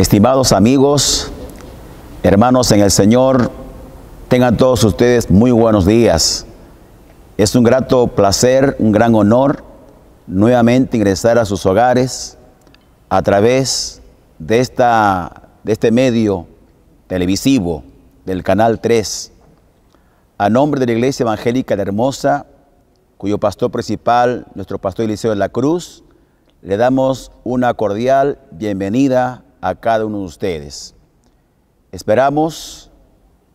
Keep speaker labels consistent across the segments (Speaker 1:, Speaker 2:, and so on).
Speaker 1: Estimados amigos, hermanos en el Señor, tengan todos ustedes muy buenos días. Es un grato placer, un gran honor nuevamente ingresar a sus hogares a través de, esta, de este medio televisivo del Canal 3. A nombre de la Iglesia Evangélica de Hermosa, cuyo pastor principal, nuestro pastor Eliseo de la Cruz, le damos una cordial bienvenida a cada uno de ustedes. Esperamos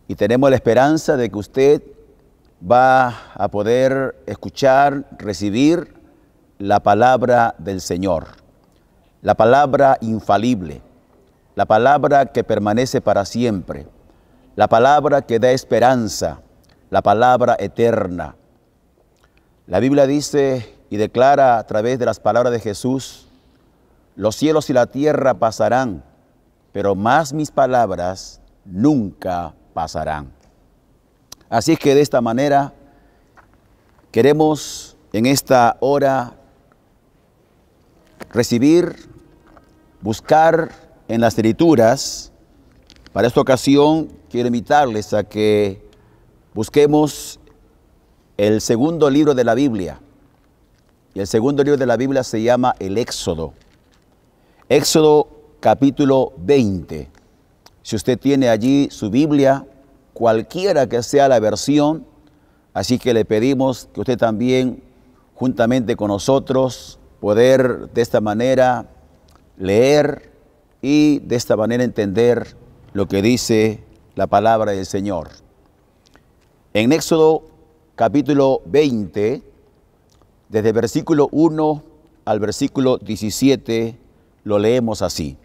Speaker 1: y tenemos la esperanza de que usted va a poder escuchar, recibir la palabra del Señor, la palabra infalible, la palabra que permanece para siempre, la palabra que da esperanza, la palabra eterna. La Biblia dice y declara a través de las palabras de Jesús, los cielos y la tierra pasarán, pero más mis palabras nunca pasarán. Así es que de esta manera queremos en esta hora recibir, buscar en las escrituras. Para esta ocasión quiero invitarles a que busquemos el segundo libro de la Biblia. Y el segundo libro de la Biblia se llama el Éxodo. Éxodo capítulo 20. Si usted tiene allí su Biblia, cualquiera que sea la versión, así que le pedimos que usted también, juntamente con nosotros, poder de esta manera leer y de esta manera entender lo que dice la palabra del Señor. En Éxodo capítulo 20, desde versículo 1 al versículo 17, lo leemos así.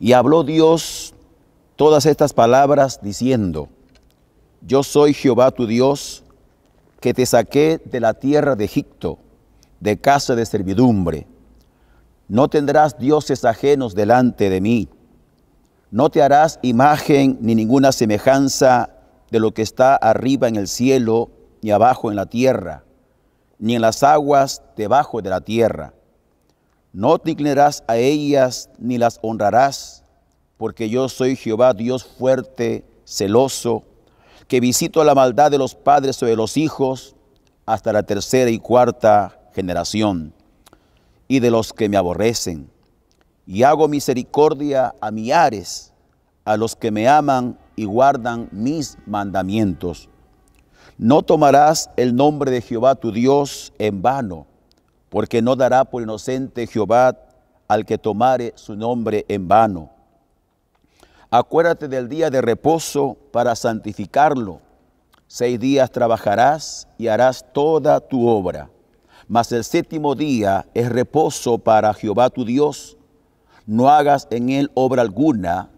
Speaker 1: Y habló Dios todas estas palabras diciendo, yo soy Jehová tu Dios, que te saqué de la tierra de Egipto, de casa de servidumbre. No tendrás dioses ajenos delante de mí. No te harás imagen ni ninguna semejanza de lo que está arriba en el cielo, ni abajo en la tierra, ni en las aguas debajo de la tierra no te a ellas ni las honrarás, porque yo soy Jehová, Dios fuerte, celoso, que visito la maldad de los padres sobre los hijos hasta la tercera y cuarta generación, y de los que me aborrecen. Y hago misericordia a mi ares, a los que me aman y guardan mis mandamientos. No tomarás el nombre de Jehová tu Dios en vano porque no dará por inocente Jehová al que tomare su nombre en vano. Acuérdate del día de reposo para santificarlo. Seis días trabajarás y harás toda tu obra. Mas el séptimo día es reposo para Jehová tu Dios. No hagas en él obra alguna,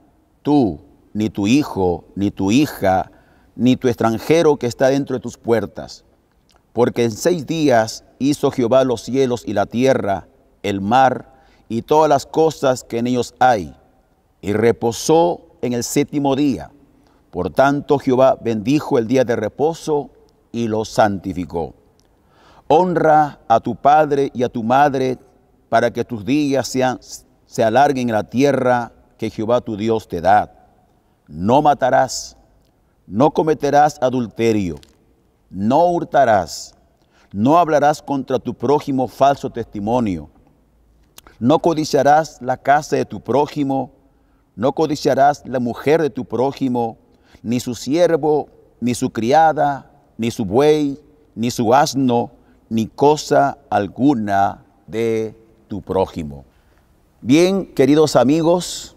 Speaker 1: tú, ni tu hijo, ni tu hija, ni tu extranjero que está dentro de tus puertas. Porque en seis días hizo Jehová los cielos y la tierra, el mar y todas las cosas que en ellos hay, y reposó en el séptimo día. Por tanto Jehová bendijo el día de reposo y lo santificó. Honra a tu padre y a tu madre para que tus días se alarguen en la tierra que Jehová tu Dios te da. No matarás, no cometerás adulterio, no hurtarás, no hablarás contra tu prójimo falso testimonio. No codiciarás la casa de tu prójimo. No codiciarás la mujer de tu prójimo, ni su siervo, ni su criada, ni su buey, ni su asno, ni cosa alguna de tu prójimo. Bien, queridos amigos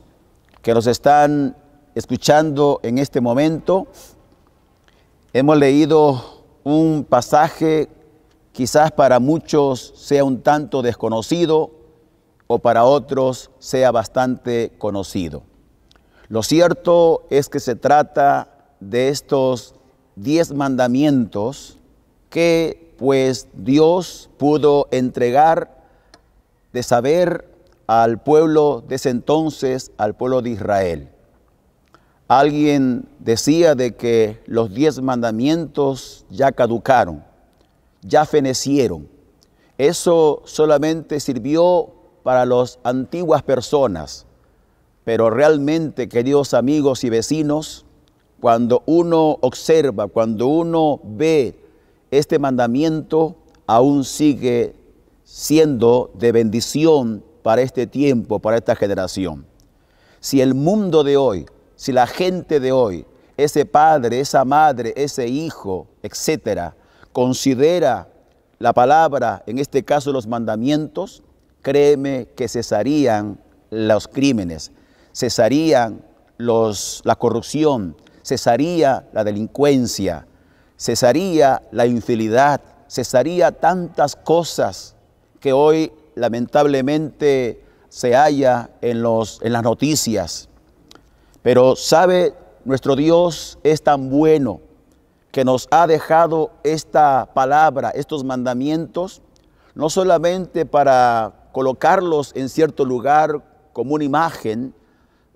Speaker 1: que nos están escuchando en este momento, hemos leído un pasaje quizás para muchos sea un tanto desconocido o para otros sea bastante conocido. Lo cierto es que se trata de estos diez mandamientos que pues Dios pudo entregar de saber al pueblo de ese entonces, al pueblo de Israel. Alguien decía de que los diez mandamientos ya caducaron ya fenecieron. Eso solamente sirvió para las antiguas personas, pero realmente, queridos amigos y vecinos, cuando uno observa, cuando uno ve este mandamiento, aún sigue siendo de bendición para este tiempo, para esta generación. Si el mundo de hoy, si la gente de hoy, ese padre, esa madre, ese hijo, etcétera, considera la palabra, en este caso los mandamientos, créeme que cesarían los crímenes, cesarían los, la corrupción, cesaría la delincuencia, cesaría la infidelidad, cesaría tantas cosas que hoy lamentablemente se halla en, los, en las noticias. Pero sabe, nuestro Dios es tan bueno que nos ha dejado esta palabra, estos mandamientos, no solamente para colocarlos en cierto lugar como una imagen,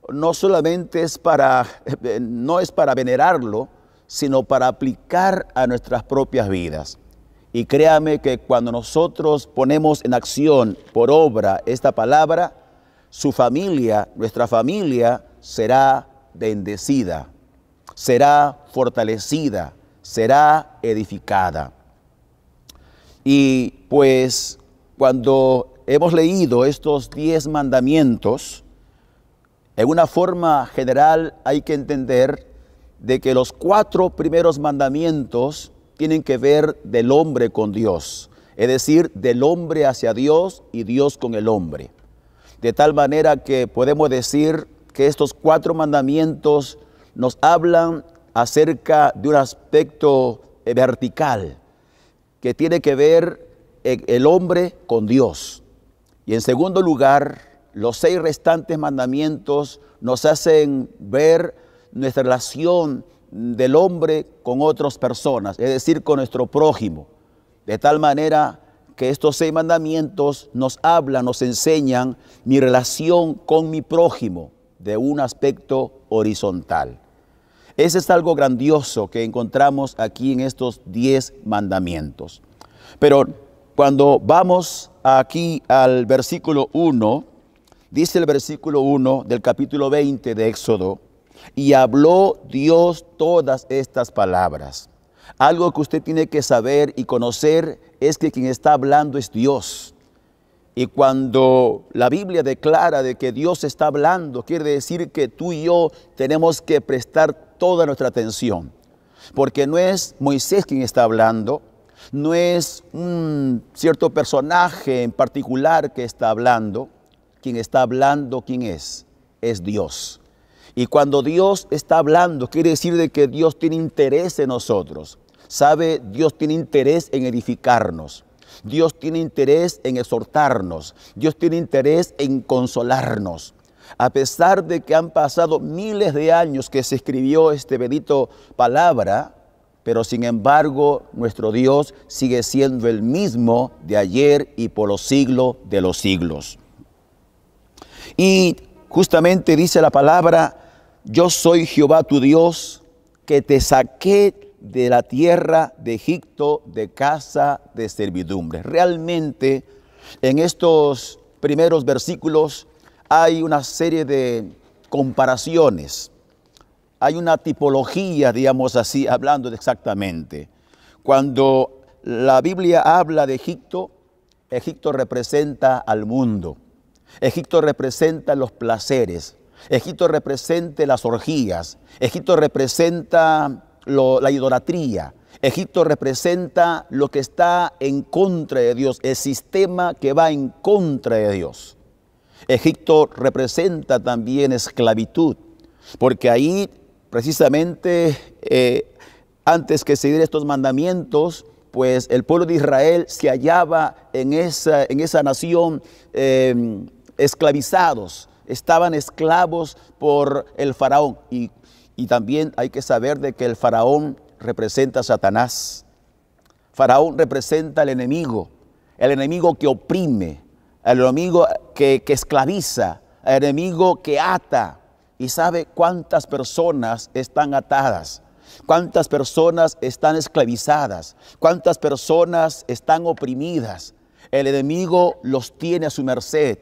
Speaker 1: no solamente es para, eh, no es para venerarlo, sino para aplicar a nuestras propias vidas. Y créame que cuando nosotros ponemos en acción, por obra, esta palabra, su familia, nuestra familia, será bendecida, será fortalecida, será edificada. Y pues cuando hemos leído estos diez mandamientos, en una forma general hay que entender de que los cuatro primeros mandamientos tienen que ver del hombre con Dios, es decir, del hombre hacia Dios y Dios con el hombre. De tal manera que podemos decir que estos cuatro mandamientos nos hablan acerca de un aspecto eh, vertical que tiene que ver eh, el hombre con Dios. Y en segundo lugar, los seis restantes mandamientos nos hacen ver nuestra relación del hombre con otras personas, es decir, con nuestro prójimo. De tal manera que estos seis mandamientos nos hablan, nos enseñan mi relación con mi prójimo de un aspecto horizontal. Ese es algo grandioso que encontramos aquí en estos diez mandamientos. Pero cuando vamos aquí al versículo 1, dice el versículo 1 del capítulo 20 de Éxodo, y habló Dios todas estas palabras. Algo que usted tiene que saber y conocer es que quien está hablando es Dios. Y cuando la Biblia declara de que Dios está hablando, quiere decir que tú y yo tenemos que prestar toda nuestra atención. Porque no es Moisés quien está hablando, no es un cierto personaje en particular que está hablando. Quien está hablando, ¿quién es? Es Dios. Y cuando Dios está hablando, quiere decir de que Dios tiene interés en nosotros. Sabe, Dios tiene interés en edificarnos. Dios tiene interés en exhortarnos. Dios tiene interés en consolarnos. A pesar de que han pasado miles de años que se escribió este bendito palabra, pero sin embargo nuestro Dios sigue siendo el mismo de ayer y por los siglos de los siglos. Y justamente dice la palabra, yo soy Jehová tu Dios, que te saqué de la tierra de Egipto, de casa de servidumbre. Realmente en estos primeros versículos hay una serie de comparaciones, hay una tipología, digamos así, hablando exactamente. Cuando la Biblia habla de Egipto, Egipto representa al mundo, Egipto representa los placeres, Egipto representa las orgías, Egipto representa la idolatría, Egipto representa lo que está en contra de Dios, el sistema que va en contra de Dios. Egipto representa también esclavitud, porque ahí precisamente eh, antes que seguir estos mandamientos, pues el pueblo de Israel se hallaba en esa, en esa nación em, esclavizados, estaban esclavos por el faraón. Y, y también hay que saber de que el faraón representa a Satanás. Faraón representa al enemigo, el enemigo que oprime, el enemigo que, esclaviza, el enemigo que ata. Y sabe cuántas personas están atadas, cuántas personas están esclavizadas, cuántas personas están oprimidas. El enemigo los tiene a su merced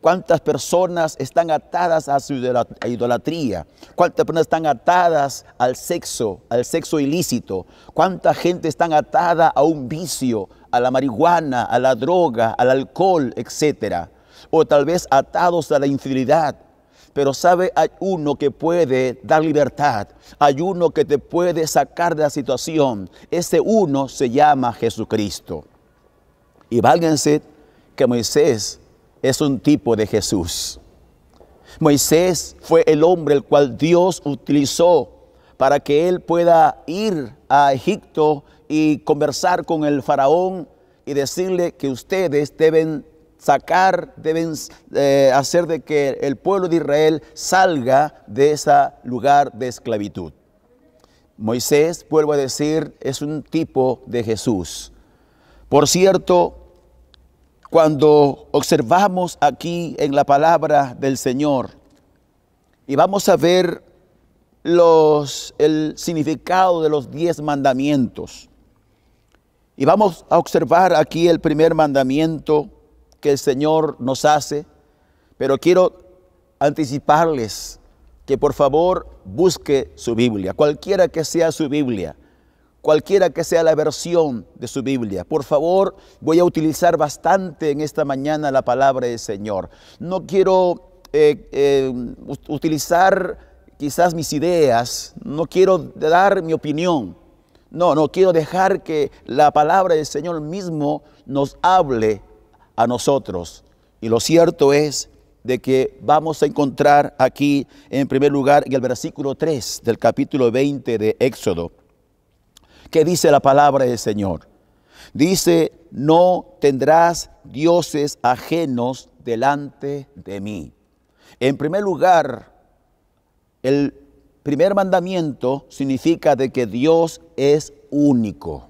Speaker 1: cuántas personas están atadas a su idolatría, cuántas personas están atadas al sexo, al sexo ilícito, cuánta gente están atada a un vicio, a la marihuana, a la droga, al alcohol, etcétera, O tal vez atados a la infidelidad. Pero sabe, hay uno que puede dar libertad, hay uno que te puede sacar de la situación. Ese uno se llama Jesucristo. Y válganse que Moisés es un tipo de Jesús. Moisés fue el hombre el cual Dios utilizó para que él pueda ir a Egipto y conversar con el faraón y decirle que ustedes deben sacar, deben eh, hacer de que el pueblo de Israel salga de ese lugar de esclavitud. Moisés, vuelvo a decir, es un tipo de Jesús. Por cierto, cuando observamos aquí en la palabra del Señor y vamos a ver los, el significado de los diez mandamientos. Y vamos a observar aquí el primer mandamiento que el Señor nos hace, pero quiero anticiparles que por favor busque su Biblia, cualquiera que sea su Biblia cualquiera que sea la versión de su Biblia. Por favor, voy a utilizar bastante en esta mañana la palabra del Señor. No quiero eh, eh, utilizar quizás mis ideas, no quiero dar mi opinión. No, no quiero dejar que la palabra del Señor mismo nos hable a nosotros. Y lo cierto es de que vamos a encontrar aquí, en primer lugar, en el versículo 3 del capítulo 20 de Éxodo. ¿Qué dice la palabra del Señor? Dice, no tendrás dioses ajenos delante de mí. En primer lugar, el primer mandamiento significa de que Dios es único.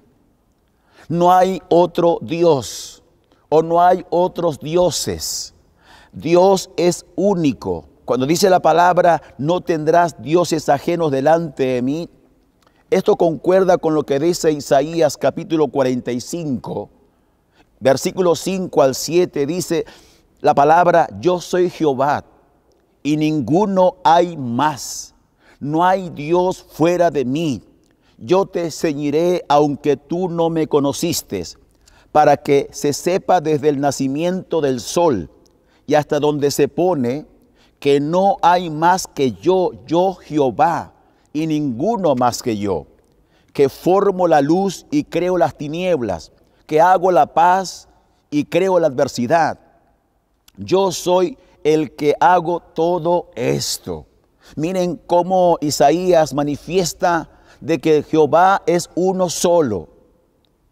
Speaker 1: No hay otro Dios o no hay otros dioses. Dios es único. Cuando dice la palabra, no tendrás dioses ajenos delante de mí, esto concuerda con lo que dice Isaías capítulo 45, versículo 5 al 7, dice la palabra, yo soy Jehová y ninguno hay más. No hay Dios fuera de mí. Yo te ceñiré aunque tú no me conociste, para que se sepa desde el nacimiento del sol y hasta donde se pone que no hay más que yo, yo Jehová y ninguno más que yo, que formo la luz y creo las tinieblas, que hago la paz y creo la adversidad. Yo soy el que hago todo esto. Miren cómo Isaías manifiesta de que Jehová es uno solo.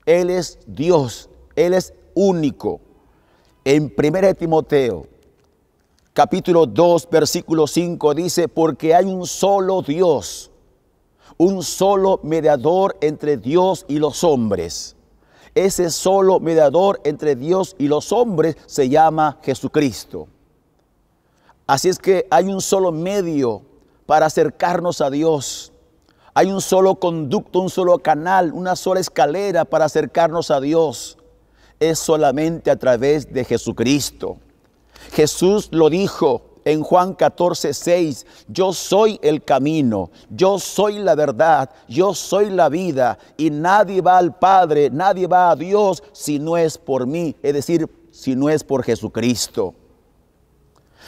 Speaker 1: Él es Dios, Él es único. En 1 Timoteo, capítulo 2, versículo 5 dice, porque hay un solo Dios un solo mediador entre Dios y los hombres. Ese solo mediador entre Dios y los hombres se llama Jesucristo. Así es que hay un solo medio para acercarnos a Dios. Hay un solo conducto, un solo canal, una sola escalera para acercarnos a Dios. Es solamente a través de Jesucristo. Jesús lo dijo, en Juan 14, 6, yo soy el camino, yo soy la verdad, yo soy la vida y nadie va al Padre, nadie va a Dios si no es por mí, es decir, si no es por Jesucristo.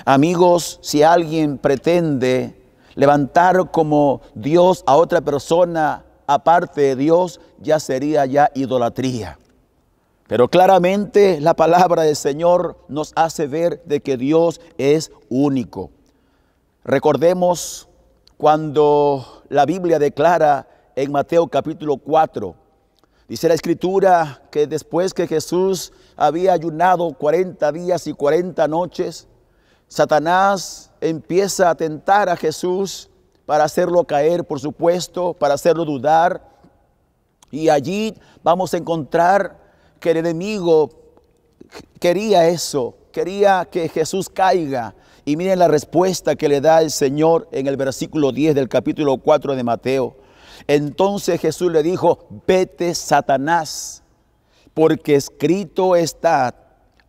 Speaker 1: Amigos, si alguien pretende levantar como Dios a otra persona aparte de Dios, ya sería ya idolatría. Pero claramente la palabra del Señor nos hace ver de que Dios es único. Recordemos cuando la Biblia declara en Mateo capítulo 4, dice la escritura que después que Jesús había ayunado 40 días y 40 noches, Satanás empieza a tentar a Jesús para hacerlo caer, por supuesto, para hacerlo dudar. Y allí vamos a encontrar que el enemigo quería eso, quería que Jesús caiga. Y miren la respuesta que le da el Señor en el versículo 10 del capítulo 4 de Mateo. Entonces Jesús le dijo, vete Satanás, porque escrito está,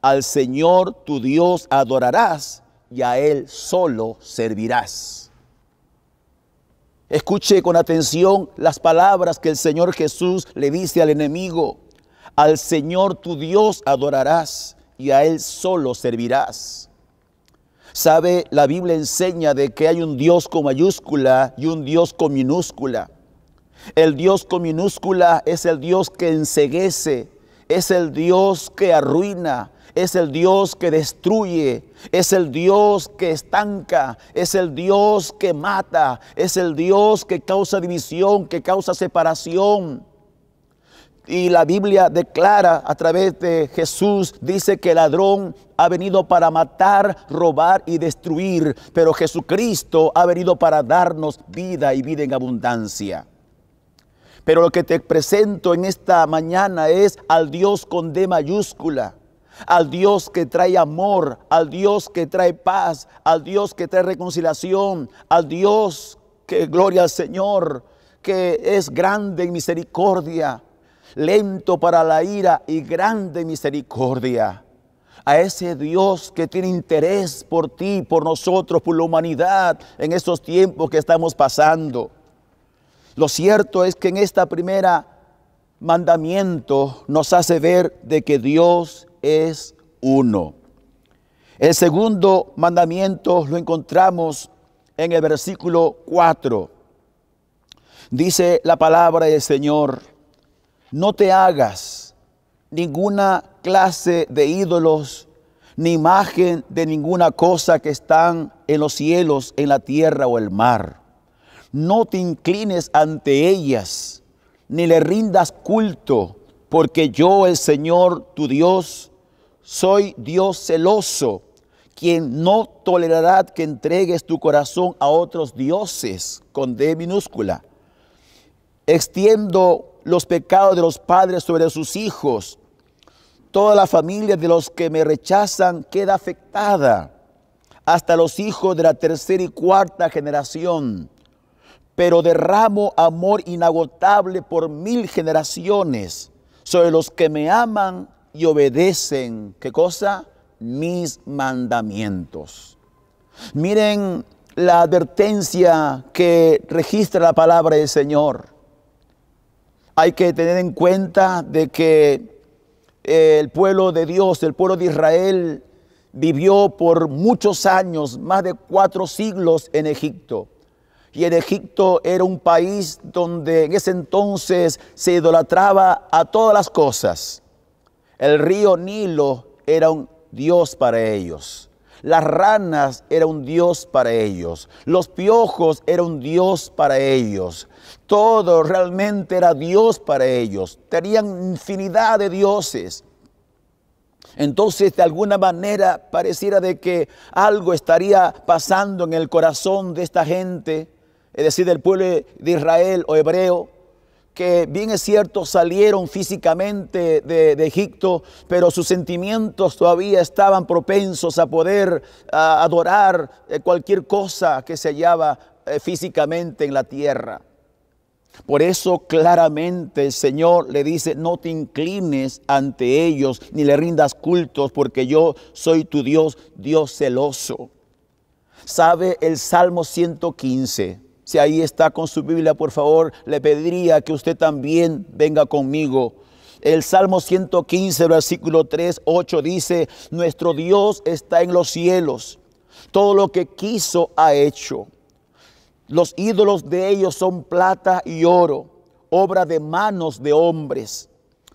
Speaker 1: al Señor tu Dios adorarás y a Él solo servirás. Escuche con atención las palabras que el Señor Jesús le dice al enemigo. Al Señor tu Dios adorarás y a Él solo servirás. Sabe, la Biblia enseña de que hay un Dios con mayúscula y un Dios con minúscula. El Dios con minúscula es el Dios que enseguece, es el Dios que arruina, es el Dios que destruye, es el Dios que estanca, es el Dios que mata, es el Dios que causa división, que causa separación. Y la Biblia declara a través de Jesús, dice que el ladrón ha venido para matar, robar y destruir, pero Jesucristo ha venido para darnos vida y vida en abundancia. Pero lo que te presento en esta mañana es al Dios con D mayúscula, al Dios que trae amor, al Dios que trae paz, al Dios que trae reconciliación, al Dios que gloria al Señor, que es grande en misericordia, lento para la ira y grande misericordia. A ese Dios que tiene interés por ti, por nosotros, por la humanidad en estos tiempos que estamos pasando. Lo cierto es que en esta primera mandamiento nos hace ver de que Dios es uno. El segundo mandamiento lo encontramos en el versículo 4. Dice la palabra del Señor, no te hagas ninguna clase de ídolos ni imagen de ninguna cosa que están en los cielos, en la tierra o el mar. No te inclines ante ellas, ni le rindas culto, porque yo, el Señor, tu Dios, soy Dios celoso, quien no tolerará que entregues tu corazón a otros dioses, con D minúscula. Extiendo los pecados de los padres sobre sus hijos. Toda la familia de los que me rechazan queda afectada, hasta los hijos de la tercera y cuarta generación. Pero derramo amor inagotable por mil generaciones sobre los que me aman y obedecen, ¿qué cosa? Mis mandamientos. Miren la advertencia que registra la palabra del Señor hay que tener en cuenta de que eh, el pueblo de Dios, el pueblo de Israel, vivió por muchos años, más de cuatro siglos en Egipto. Y en Egipto era un país donde en ese entonces se idolatraba a todas las cosas. El río Nilo era un dios para ellos. Las ranas era un dios para ellos. Los piojos era un dios para ellos. Todo realmente era dios para ellos. Tenían infinidad de dioses. Entonces, de alguna manera, pareciera de que algo estaría pasando en el corazón de esta gente, es decir, del pueblo de Israel o hebreo, que bien es cierto salieron físicamente de, Egipto, pero sus sentimientos todavía estaban propensos a poder adorar eh, cualquier cosa que se hallaba eh, físicamente en la tierra. Por eso claramente el Señor le dice, no te inclines ante ellos ni le rindas cultos, porque yo soy tu Dios, Dios celoso. Sabe el Salmo 115 si ahí está con su Biblia, por favor, le pediría que usted también venga conmigo. El Salmo 115, versículo 3, 8 dice, nuestro Dios está en los cielos. Todo lo que quiso ha hecho. Los ídolos de ellos son plata y oro, obra de manos de hombres.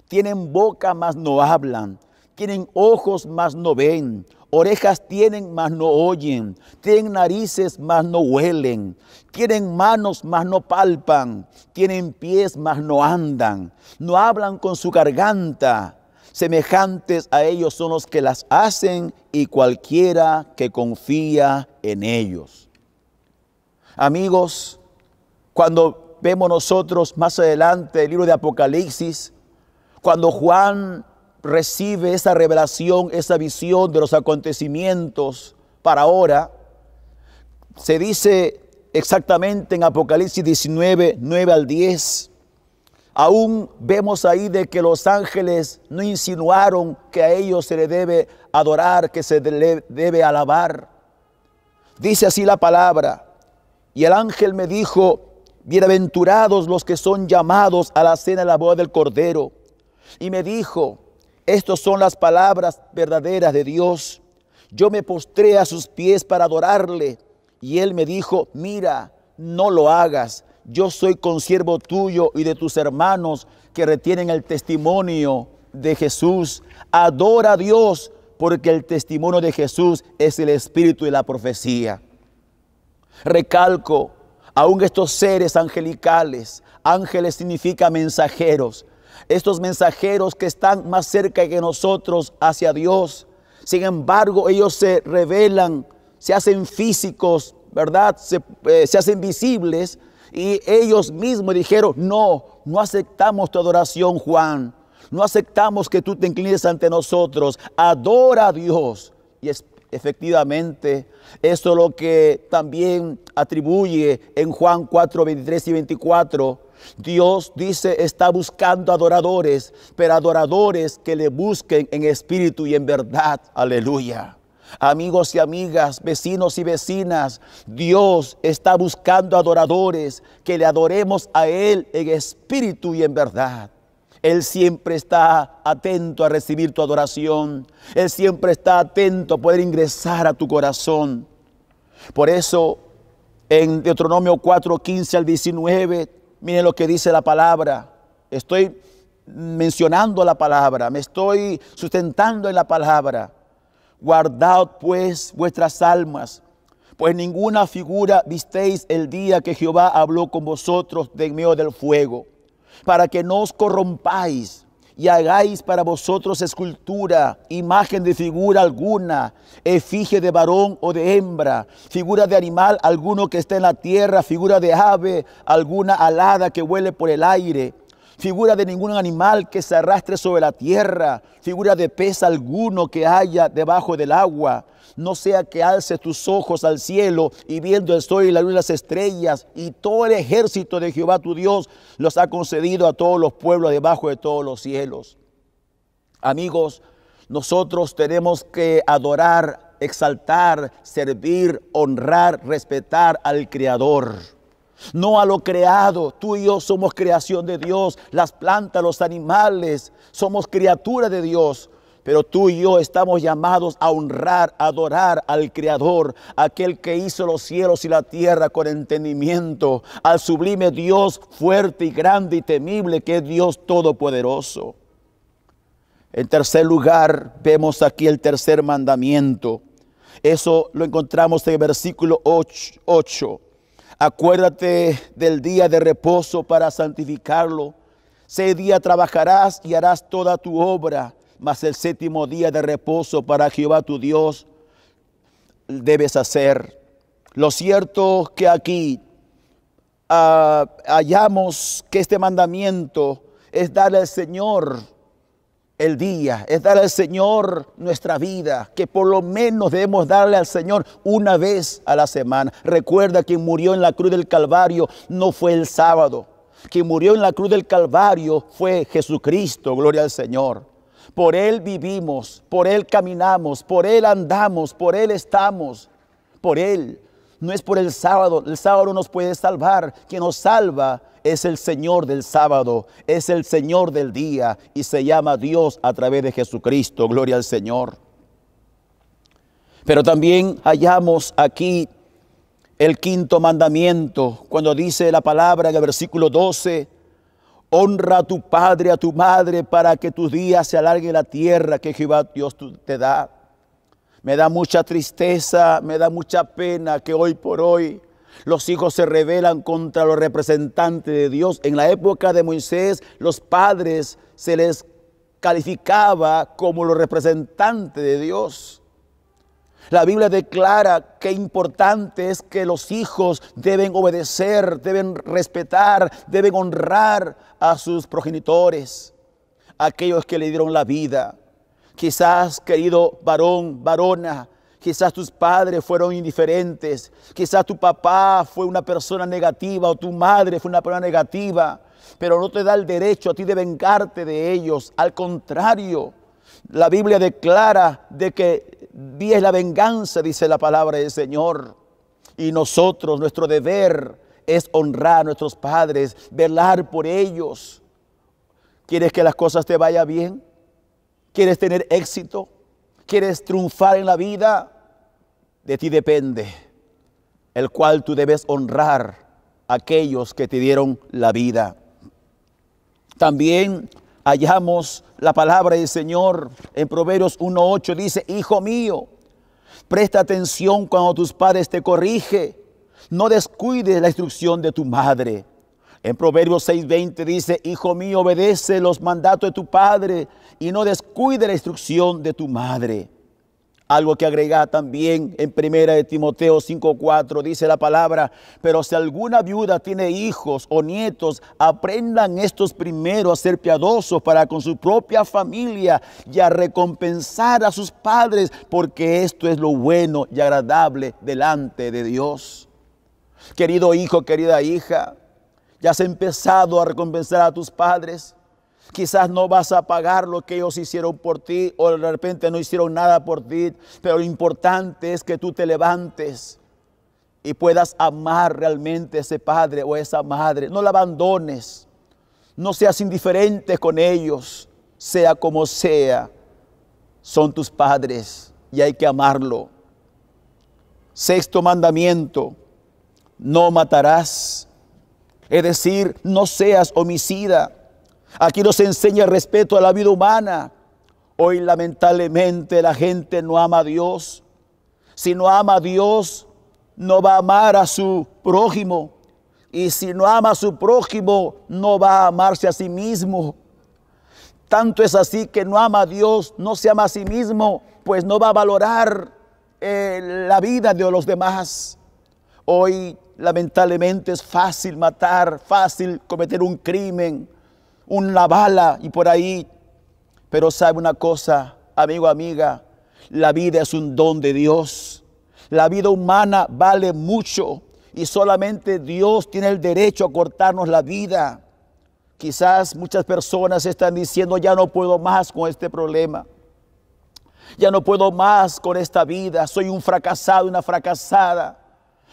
Speaker 1: Tienen boca, mas no hablan. Tienen ojos, mas no ven. Orejas tienen, mas no oyen. Tienen narices, mas no huelen. Tienen manos, mas no palpan. Tienen pies, mas no andan. No hablan con su garganta. Semejantes a ellos son los que las hacen y cualquiera que confía en ellos. Amigos, cuando vemos nosotros más adelante el libro de Apocalipsis, cuando Juan recibe esa revelación, esa visión de los acontecimientos para ahora, se dice exactamente en Apocalipsis 19, 9 al 10, aún vemos ahí de que los ángeles no insinuaron que a ellos se le debe adorar, que se le debe alabar. Dice así la palabra, y el ángel me dijo, bienaventurados los que son llamados a la cena de la boda del Cordero. Y me dijo, estas son las palabras verdaderas de Dios. Yo me postré a sus pies para adorarle. Y él me dijo, mira, no lo hagas. Yo soy consiervo tuyo y de tus hermanos que retienen el testimonio de Jesús. Adora a Dios porque el testimonio de Jesús es el espíritu y la profecía. Recalco, aún estos seres angelicales, ángeles significa mensajeros, estos mensajeros que están más cerca que nosotros hacia Dios. Sin embargo, ellos se revelan, se hacen físicos, ¿verdad? Eh, se, hacen visibles y ellos mismos dijeron, no, no aceptamos tu adoración, Juan. No aceptamos que tú te inclines ante nosotros. Adora a Dios. Y es, efectivamente, esto es lo que también atribuye en Juan 4, 23 y 24 Dios dice está buscando adoradores, pero adoradores que le busquen en espíritu y en verdad. Aleluya. Amigos y amigas, vecinos y vecinas, Dios está buscando adoradores que le adoremos a Él en espíritu y en verdad. Él siempre está atento a recibir tu adoración. Él siempre está atento a poder ingresar a tu corazón. Por eso, en Deuteronomio 4, al 19, Miren lo que dice la palabra. Estoy mencionando la palabra, me estoy sustentando en la palabra. Guardad pues vuestras almas, pues ninguna figura visteis el día que Jehová habló con vosotros del medio del fuego, para que no os corrompáis y hagáis para vosotros escultura, imagen de figura alguna, efigie de varón o de hembra, figura de animal alguno que esté en la tierra, figura de ave alguna alada que huele por el aire figura de ningún animal que se arrastre sobre la tierra, figura de pez alguno que haya debajo del agua. No sea que alces tus ojos al cielo y viendo el sol y la luna y las estrellas y todo el ejército de Jehová tu Dios los ha concedido a todos los pueblos debajo de todos los cielos. Amigos, nosotros tenemos que adorar, exaltar, servir, honrar, respetar al Creador no a lo creado. Tú y yo somos creación de Dios. Las plantas, los animales, somos criatura de Dios. Pero tú y yo estamos llamados a honrar, adorar al Creador, aquel que hizo los cielos y la tierra con entendimiento, al sublime Dios fuerte y grande y temible que es Dios Todopoderoso. En tercer lugar, vemos aquí el tercer mandamiento. Eso lo encontramos en el versículo 8. 8. Acuérdate del día de reposo para santificarlo. Seis días trabajarás y harás toda tu obra, mas el séptimo día de reposo para Jehová tu Dios debes hacer. Lo cierto que aquí ah, hallamos que este mandamiento es darle al Señor el día, es dar al Señor nuestra vida, que por lo menos debemos darle al Señor una vez a la semana. Recuerda que murió en la cruz del Calvario no fue el sábado, quien murió en la cruz del Calvario fue Jesucristo, gloria al Señor. Por Él vivimos, por Él caminamos, por Él andamos, por Él estamos, por Él no es por el sábado, el sábado nos puede salvar. Quien nos salva es el Señor del sábado, es el Señor del día y se llama Dios a través de Jesucristo. Gloria al Señor. Pero también hallamos aquí el quinto mandamiento cuando dice la palabra en el versículo 12. Honra a tu padre, a tu madre, para que tus días se alarguen la tierra que Jehová Dios te da. Me da mucha tristeza, me da mucha pena que hoy por hoy los hijos se rebelan contra los representantes de Dios. En la época de Moisés, los padres se les calificaba como los representantes de Dios. La Biblia declara que importante es que los hijos deben obedecer, deben respetar, deben honrar a sus progenitores, aquellos que le dieron la vida, Quizás, querido varón, varona, quizás tus padres fueron indiferentes, quizás tu papá fue una persona negativa o tu madre fue una persona negativa, pero no te da el derecho a ti de vengarte de ellos. Al contrario, la Biblia declara de que es la venganza, dice la palabra del Señor. Y nosotros, nuestro deber es honrar a nuestros padres, velar por ellos. ¿Quieres que las cosas te vayan bien? ¿Quieres tener éxito? ¿Quieres triunfar en la vida? De ti depende, el cual tú debes honrar a aquellos que te dieron la vida. También hallamos la palabra del Señor en Proverbios 1.8. Dice, Hijo mío, presta atención cuando tus padres te corrigen. No descuides la instrucción de tu madre. En Proverbios 6.20 dice, Hijo mío, obedece los mandatos de tu padre y no descuide la instrucción de tu madre. Algo que agrega también en primera de Timoteo 5:4 dice la palabra, pero si alguna viuda tiene hijos o nietos, aprendan estos primero a ser piadosos para con su propia familia y a recompensar a sus padres, porque esto es lo bueno y agradable delante de Dios. Querido hijo, querida hija, ya has empezado a recompensar a tus padres. Quizás no vas a pagar lo que ellos hicieron por ti o de repente no hicieron nada por ti, pero lo importante es que tú te levantes y puedas amar realmente a ese padre o a esa madre. No la abandones, no seas indiferente con ellos, sea como sea. Son tus padres y hay que amarlo. Sexto mandamiento, no matarás. Es decir, no seas homicida. Aquí nos enseña el respeto a la vida humana. Hoy lamentablemente la gente no ama a Dios. Si no ama a Dios, no va a amar a su prójimo. Y si no ama a su prójimo, no va a amarse a sí mismo. Tanto es así que no ama a Dios, no se ama a sí mismo, pues no va a valorar eh, la vida de los demás. Hoy lamentablemente es fácil matar, fácil cometer un crimen, una bala y por ahí. Pero sabe una cosa, amigo, amiga, la vida es un don de Dios. La vida humana vale mucho y solamente Dios tiene el derecho a cortarnos la vida. Quizás muchas personas están diciendo, ya no puedo más con este problema. Ya no puedo más con esta vida. Soy un fracasado, una fracasada.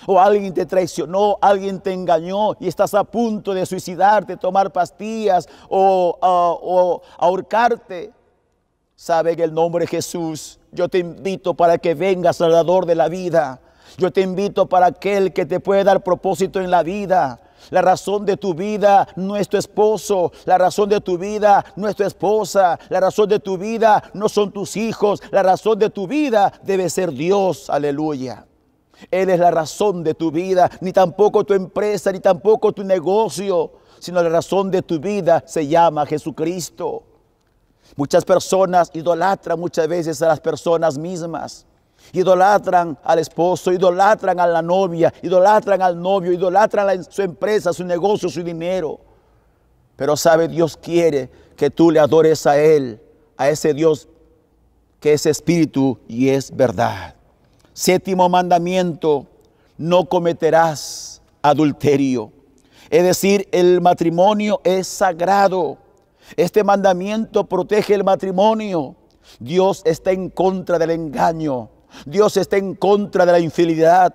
Speaker 1: O alguien te traicionó, alguien te engañó y estás a punto de suicidarte, tomar pastillas o, ah, ahorcarte. Sabe que el nombre de Jesús, yo te invito para que vengas, Salvador de la vida. Yo te invito para aquel que te puede dar propósito en la vida. La razón de tu vida no es tu esposo, la razón de tu vida no es tu esposa, la razón de tu vida no son tus hijos, la razón de tu vida debe ser Dios, aleluya. Él es la razón de tu vida, ni tampoco tu empresa, ni tampoco tu negocio, sino la razón de tu vida se llama Jesucristo. Muchas personas idolatran muchas veces a las personas mismas. Idolatran al esposo, idolatran a la novia, idolatran al novio, idolatran a su empresa, su negocio, su dinero. Pero sabe, Dios quiere que tú le adores a Él, a ese Dios que es espíritu y es verdad. Séptimo mandamiento, no cometerás adulterio. Es decir, el matrimonio es sagrado. Este mandamiento protege el matrimonio. Dios está en contra del engaño. Dios está en contra de la infidelidad.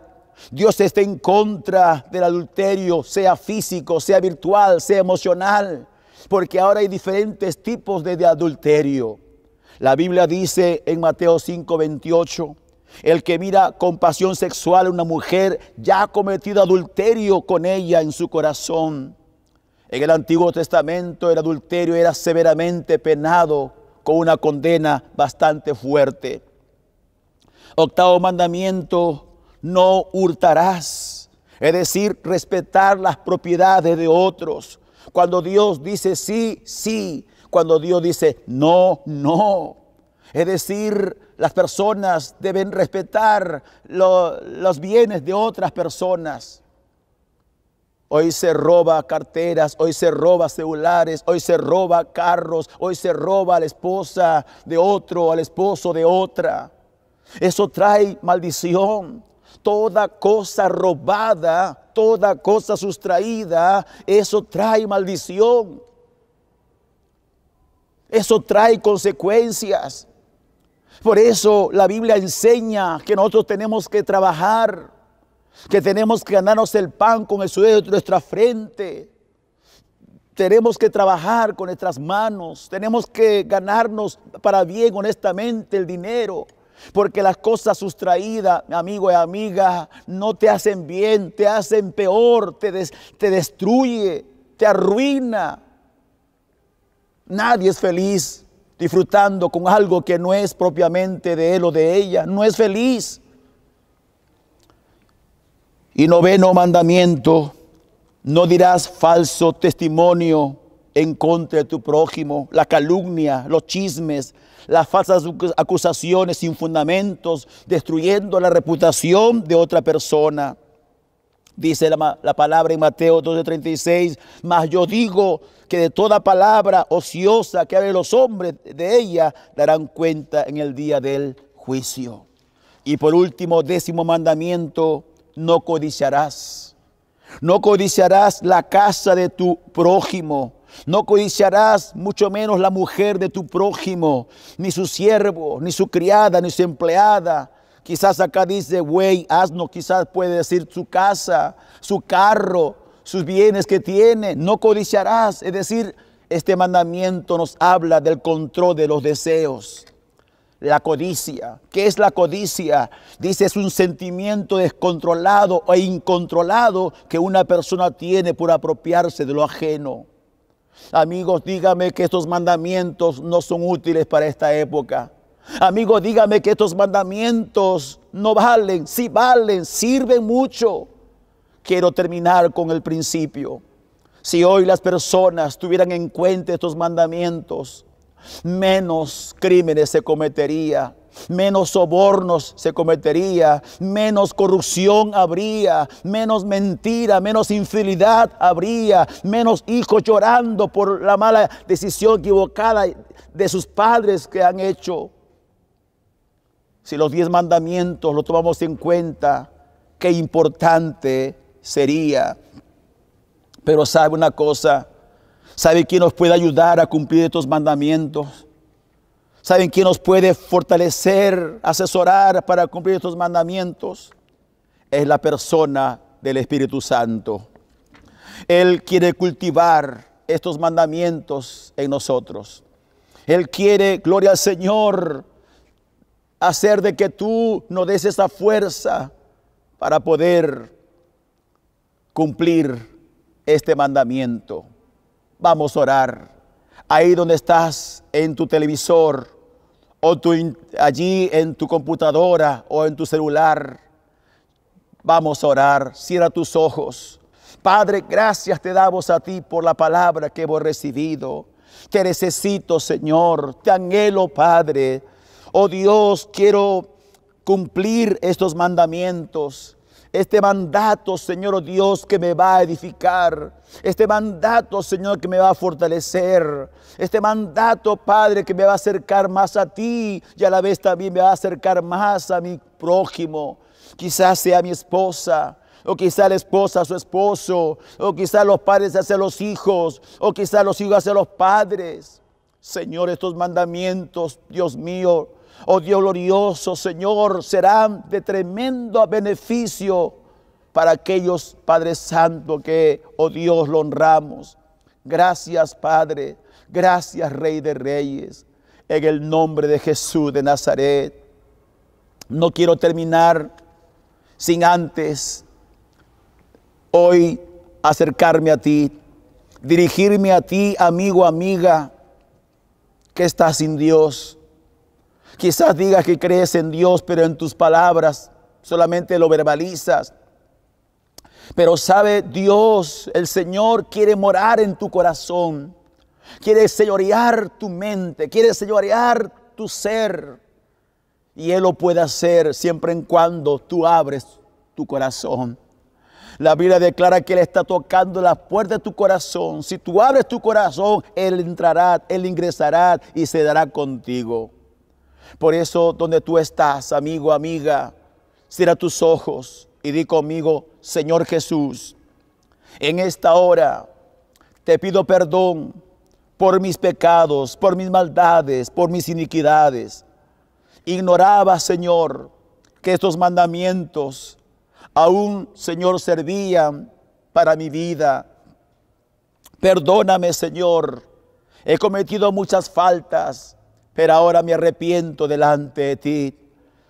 Speaker 1: Dios está en contra del adulterio, sea físico, sea virtual, sea emocional. Porque ahora hay diferentes tipos de adulterio. La Biblia dice en Mateo 5, 28, el que mira con pasión sexual a una mujer ya ha cometido adulterio con ella en su corazón. En el Antiguo Testamento el adulterio era severamente penado con una condena bastante fuerte. Octavo mandamiento, no hurtarás, es decir, respetar las propiedades de otros. Cuando Dios dice sí, sí, cuando Dios dice no, no. Es decir, las personas deben respetar los bienes de otras personas. Hoy se roba carteras, hoy se roba celulares, hoy se roba carros, hoy se roba a la esposa de otro, al esposo de otra. Eso trae maldición. Toda cosa robada, toda cosa sustraída, eso trae maldición. Eso trae consecuencias. Por eso la Biblia enseña que nosotros tenemos que trabajar, que tenemos que ganarnos el pan con el sudor de nuestra frente. Tenemos que trabajar con nuestras manos, tenemos que ganarnos para bien, honestamente, el dinero. Porque las cosas sustraídas, amigo y amiga, no te hacen bien, te hacen peor, te, te destruye, te arruina. Nadie es feliz disfrutando con algo que no es propiamente de él o de ella, no es feliz. Y noveno mandamiento, no dirás falso testimonio en contra de tu prójimo, la calumnia, los chismes, las falsas acusaciones sin fundamentos, destruyendo la reputación de otra persona. Dice la, la palabra en Mateo 12:36, mas yo digo, que de toda palabra ociosa que hable los hombres de ella darán cuenta en el día del juicio. Y por último, décimo mandamiento, no codiciarás. No codiciarás la casa de tu prójimo. No codiciarás mucho menos la mujer de tu prójimo, ni su siervo, ni su criada, ni su empleada. Quizás acá dice, güey, asno, quizás puede decir su casa, su carro, sus bienes que tiene, no codiciarás. Es decir, este mandamiento nos habla del control de los deseos. La codicia. ¿Qué es la codicia? Dice, es un sentimiento descontrolado e incontrolado que una persona tiene por apropiarse de lo ajeno. Amigos, dígame que estos mandamientos no son útiles para esta época. Amigos, dígame que estos mandamientos no valen, sí valen, sirven mucho. Quiero terminar con el principio. Si hoy las personas tuvieran en cuenta estos mandamientos, menos crímenes se cometería, menos sobornos se cometería, menos corrupción habría, menos mentira, menos infidelidad habría, menos hijos llorando por la mala decisión equivocada de sus padres que han hecho. Si los diez mandamientos los tomamos en cuenta, qué importante sería. Pero sabe una cosa, sabe quién nos puede ayudar a cumplir estos mandamientos. sabe quién nos puede fortalecer, asesorar para cumplir estos mandamientos? Es la persona del Espíritu Santo. Él quiere cultivar estos mandamientos en nosotros. Él quiere, gloria al Señor, hacer de que tú nos des esa fuerza para poder cumplir este mandamiento. Vamos a orar. Ahí donde estás, en tu televisor, o allí en tu computadora o en tu celular, vamos a orar. Cierra tus ojos. Padre, gracias te damos a ti por la palabra que hemos recibido. Te necesito, Señor. Te anhelo, Padre. Oh Dios, quiero cumplir estos mandamientos este mandato, Señor oh Dios, que me va a edificar, este mandato, Señor, que me va a fortalecer, este mandato, Padre, que me va a acercar más a ti y a la vez también me va a acercar más a mi prójimo, quizás sea mi esposa. O quizá la esposa a su esposo, o quizá los padres hacia los hijos, o quizá los hijos hacia los padres. Señor, estos mandamientos, Dios mío, oh Dios glorioso, Señor, serán de tremendo beneficio para aquellos, Padre Santo, que, oh Dios, lo honramos. Gracias, Padre. Gracias, Rey de Reyes. En el nombre de Jesús de Nazaret. No quiero terminar sin antes hoy acercarme a ti, dirigirme a ti, amigo, amiga, que estás sin Dios Quizás digas que crees en Dios, pero en tus palabras solamente lo verbalizas. Pero sabe, Dios, el Señor quiere morar en tu corazón. Quiere señorear tu mente, quiere señorear tu ser. Y Él lo puede hacer siempre en cuando tú abres tu corazón. La Biblia declara que Él está tocando la puerta de tu corazón. Si tú abres tu corazón, Él entrará, Él ingresará y se dará contigo. Por eso, donde tú estás, amigo, amiga, cierra tus ojos y di conmigo, Señor Jesús, en esta hora te pido perdón por mis pecados, por mis maldades, por mis iniquidades. Ignoraba, Señor, que estos mandamientos aún, Señor, servían para mi vida. Perdóname, Señor. He cometido muchas faltas pero ahora me arrepiento delante de ti.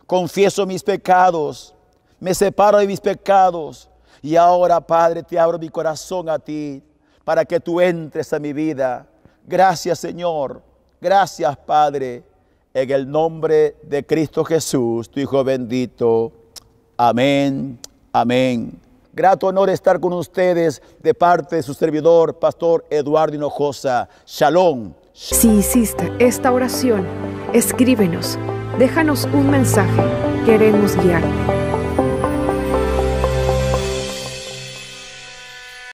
Speaker 1: Confieso mis pecados, me separo de mis pecados y ahora, Padre, te abro mi corazón a ti para que tú entres a mi vida. Gracias, Señor. Gracias, Padre. En el nombre de Cristo Jesús, tu Hijo bendito. Amén. Amén. Grato honor estar con ustedes de parte de su servidor, Pastor Eduardo Hinojosa. Shalom. Si hiciste esta oración, escríbenos, déjanos un mensaje, queremos guiarte.